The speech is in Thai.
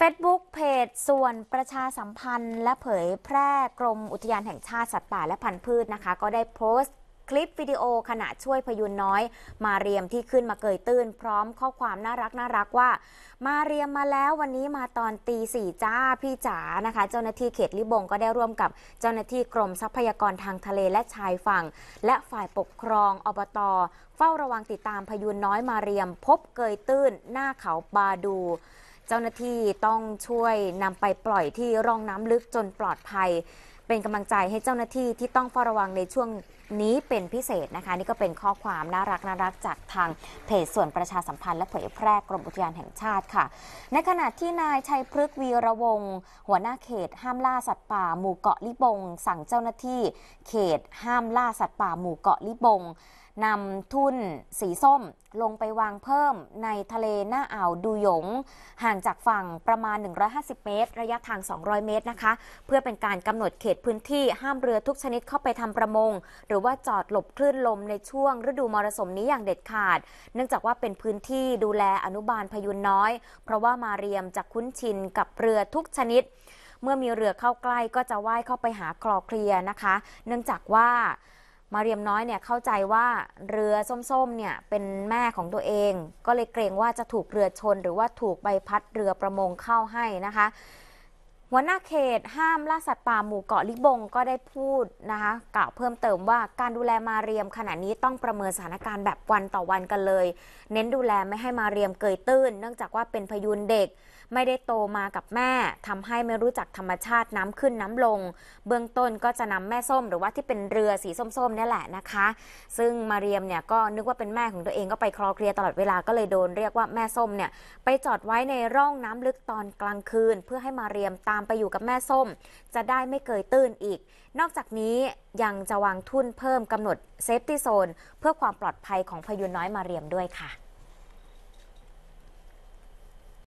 Facebook เพจส่วนประชาสัมพันธ์และเผยแพร่กรมอุทยานแห่งชาติสัตว์ป่าและพันธุ์พืชนะคะ ก็ได้โพสต์คลิปวิดีโอขณะช่วยพยุนน้อยมาเรียมที่ขึ้นมาเกยตื้น พร้อมข้อความน่ารักน่ารักว่ามาเรียมมาแล้ววันนี้มาตอนตีสี่จ้าพี่จ๋านะคะ เจ้าหน้าที่เขตลิบงก็ได้ร่วมกับเจ้าหน้าที่กรมทรัพยากรทางทะเลและชายฝั่งและฝ่ายปกครองอบตเฝ้าระวังติดตามพยุนน้อยมาเรียม พบเกยตื้นหน้าเขาบาดูเจ้าหน้าที่ต้องช่วยนำไปปล่อยที่ร่องน้ำลึกจนปลอดภัย เป็นกำลังใจให้เจ้าหน้าที่ที่ต้องเฝ้าระวังในช่วงนี้เป็นพิเศษนะคะ นี่ก็เป็นข้อความน่ารักน่ารักจากทางเพจส่วนประชาสัมพันธ์และเผยแพร่กรมอุทยานแห่งชาติค่ะ ในขณะที่นายชัยพฤกษ์วีระวงศ์หัวหน้าเขต ห้ามล่าสัตว์ป่า หมู่เกาะลิบงสั่งเจ้าหน้าที่ เขต ห้ามล่าสัตว์ป่าหมู่เกาะลิบงนำทุ่นสีส้มลงไปวางเพิ่มในทะเลหน้าอ่าวดูหยง ห่างจากฝั่งประมาณ 150 เมตร ระยะทาง 200 เมตรนะคะ เพื่อเป็นการกำหนดเขตพื้นที่ ห้ามเรือทุกชนิดเข้าไปทำประมง หรือว่าจอดหลบคลื่นลมในช่วงฤดูมรสุมนี้อย่างเด็ดขาด เนื่องจากว่าเป็นพื้นที่ดูแลอนุบาลพยุนน้อย เพราะว่ามาเรียมจะคุ้นชินกับเรือทุกชนิด เมื่อมีเรือเข้าใกล้ก็จะว่ายเข้าไปหาคลอเคลียนะคะ เนื่องจากว่ามาเรียมน้อยเนี่ยเข้าใจว่าเรือส้มๆเนี่ยเป็นแม่ของตัวเอง ก็เลยเกรงว่าจะถูกเรือชนหรือว่าถูกใบพัดเรือประมงเข้าให้นะคะหัวหน้าเขตห้ามล่าสัตว์ป่าหมู่เกาะลิบงก็ได้พูดนะคะกล่าวเพิ่มเติมว่า การดูแลมาเรียมขณะนี้ต้องประเมินสถานการณ์แบบวันต่อวันกันเลย เน้นดูแลไม่ให้มาเรียมเกยตื้น เนื่องจากว่าเป็นพยุนเด็กไม่ได้โตมากับแม่ ทำให้ไม่รู้จักธรรมชาติน้ำขึ้นน้ำลง เบื้องต้นก็จะนำแม่ส้มหรือว่าที่เป็นเรือสีส้มๆนี่แหละนะคะ ซึ่งมาเรียมเนี่ยก็นึกว่าเป็นแม่ของตัวเองก็ไปคลอเคลียตลอดเวลาก็เลยโดนเรียกว่าแม่ส้มเนี่ยไปจอดไว้ในร่องน้ำลึกตอนกลางคืน เพื่อให้มาเรียมตาามไปอยู่กับแม่ส้ม จะได้ไม่เกยตื้นอีก นอกจากนี้ยังจะวางทุนเพิ่มกำหนดเซฟตี้โซน เพื่อความปลอดภัยของพยุนน้อยมาเรียมด้วยค่ะ